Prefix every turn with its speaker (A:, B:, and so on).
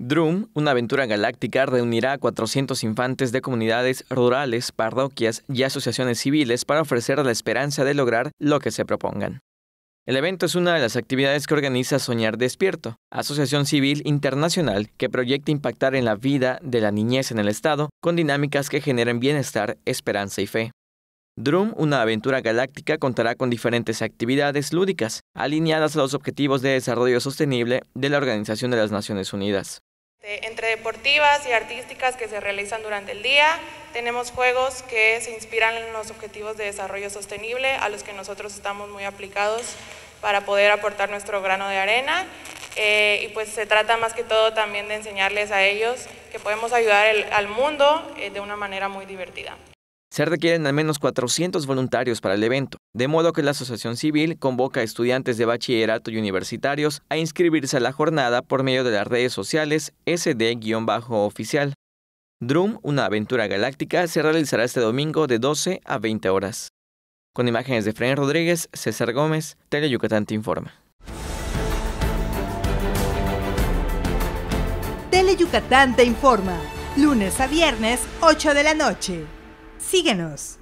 A: Drum, una aventura galáctica, reunirá a 400 infantes de comunidades rurales, parroquias y asociaciones civiles para ofrecer la esperanza de lograr lo que se propongan. El evento es una de las actividades que organiza Soñar Despierto, asociación civil internacional que proyecta impactar en la vida de la niñez en el Estado con dinámicas que generen bienestar, esperanza y fe. Drum, una aventura galáctica, contará con diferentes actividades lúdicas, alineadas a los objetivos de desarrollo sostenible de la Organización de las Naciones Unidas.
B: Este, entre deportivas y artísticas que se realizan durante el día, tenemos juegos que se inspiran en los objetivos de desarrollo sostenible a los que nosotros estamos muy aplicados para poder aportar nuestro grano de arena. Eh, y pues se trata más que todo también de enseñarles a ellos que podemos ayudar al mundo eh, de una manera muy divertida.
A: Se requieren al menos 400 voluntarios para el evento, de modo que la Asociación Civil convoca a estudiantes de bachillerato y universitarios a inscribirse a la jornada por medio de las redes sociales SD-oficial. Drum, una aventura galáctica, se realizará este domingo de 12 a 20 horas. Con imágenes de Fren Rodríguez, César Gómez, TeleYucatán te informa.
B: Tele te informa, lunes a viernes, 8 de la noche.
A: Síguenos.